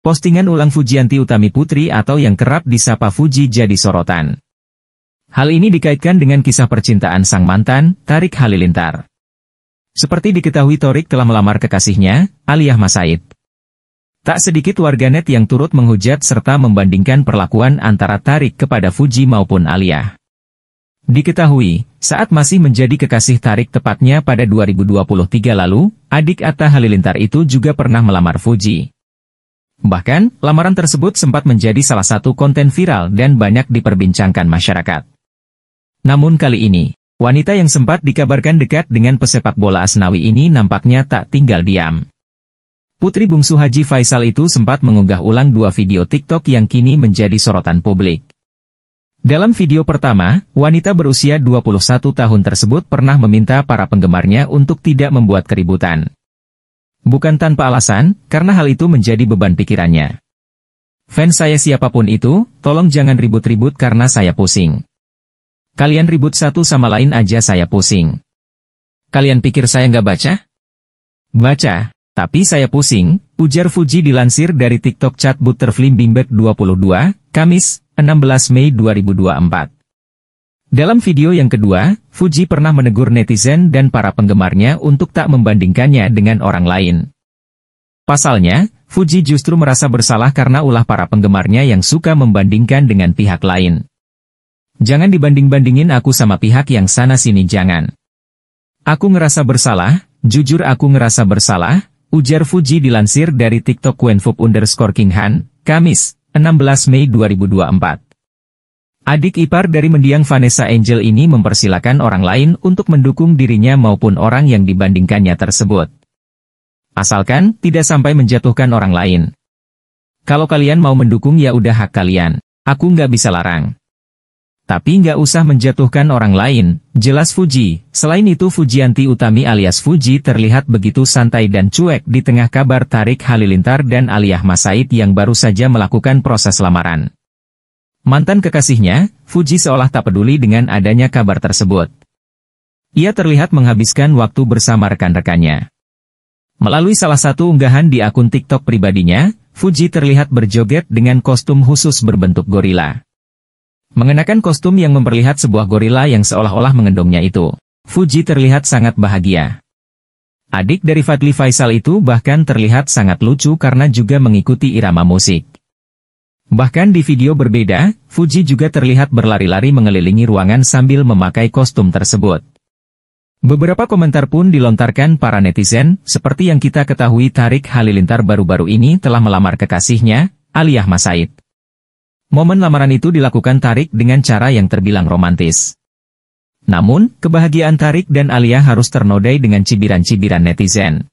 Postingan ulang Fujianti Utami Putri atau yang kerap disapa Fuji jadi sorotan. Hal ini dikaitkan dengan kisah percintaan sang mantan, Tarik Halilintar. Seperti diketahui Torik telah melamar kekasihnya, Aliyah Masaid. Tak sedikit warganet yang turut menghujat serta membandingkan perlakuan antara Tarik kepada Fuji maupun Aliyah. Diketahui, saat masih menjadi kekasih Tarik tepatnya pada 2023 lalu, adik Atta Halilintar itu juga pernah melamar Fuji. Bahkan, lamaran tersebut sempat menjadi salah satu konten viral dan banyak diperbincangkan masyarakat. Namun kali ini, wanita yang sempat dikabarkan dekat dengan pesepak bola Asnawi ini nampaknya tak tinggal diam. Putri bungsu Haji Faisal itu sempat mengunggah ulang dua video TikTok yang kini menjadi sorotan publik. Dalam video pertama, wanita berusia 21 tahun tersebut pernah meminta para penggemarnya untuk tidak membuat keributan. Bukan tanpa alasan, karena hal itu menjadi beban pikirannya. Fans saya siapapun itu, tolong jangan ribut-ribut karena saya pusing. Kalian ribut satu sama lain aja saya pusing. Kalian pikir saya nggak baca? Baca, tapi saya pusing, ujar Fuji dilansir dari TikTok chat Butterfly Bimbek 22, Kamis, 16 Mei 2024. Dalam video yang kedua, Fuji pernah menegur netizen dan para penggemarnya untuk tak membandingkannya dengan orang lain. Pasalnya, Fuji justru merasa bersalah karena ulah para penggemarnya yang suka membandingkan dengan pihak lain. Jangan dibanding-bandingin aku sama pihak yang sana-sini jangan. Aku ngerasa bersalah, jujur aku ngerasa bersalah, ujar Fuji dilansir dari TikTok Wenfub underscore King Han, Kamis, 16 Mei 2024. Adik ipar dari mendiang Vanessa Angel ini mempersilahkan orang lain untuk mendukung dirinya maupun orang yang dibandingkannya tersebut. Asalkan, tidak sampai menjatuhkan orang lain. Kalau kalian mau mendukung ya udah hak kalian, aku nggak bisa larang. Tapi nggak usah menjatuhkan orang lain, jelas Fuji. Selain itu Fujianti Utami alias Fuji terlihat begitu santai dan cuek di tengah kabar Tarik Halilintar dan Aliyah Masaid yang baru saja melakukan proses lamaran. Mantan kekasihnya, Fuji seolah tak peduli dengan adanya kabar tersebut. Ia terlihat menghabiskan waktu bersama rekan-rekannya. Melalui salah satu unggahan di akun TikTok pribadinya, Fuji terlihat berjoget dengan kostum khusus berbentuk gorila. Mengenakan kostum yang memperlihat sebuah gorila yang seolah-olah mengendongnya itu, Fuji terlihat sangat bahagia. Adik dari Fadli Faisal itu bahkan terlihat sangat lucu karena juga mengikuti irama musik. Bahkan di video berbeda, Fuji juga terlihat berlari-lari mengelilingi ruangan sambil memakai kostum tersebut. Beberapa komentar pun dilontarkan para netizen, seperti yang kita ketahui Tarik Halilintar baru-baru ini telah melamar kekasihnya, Aliyah Masaid. Momen lamaran itu dilakukan Tarik dengan cara yang terbilang romantis. Namun, kebahagiaan Tarik dan Aliyah harus ternodai dengan cibiran-cibiran netizen.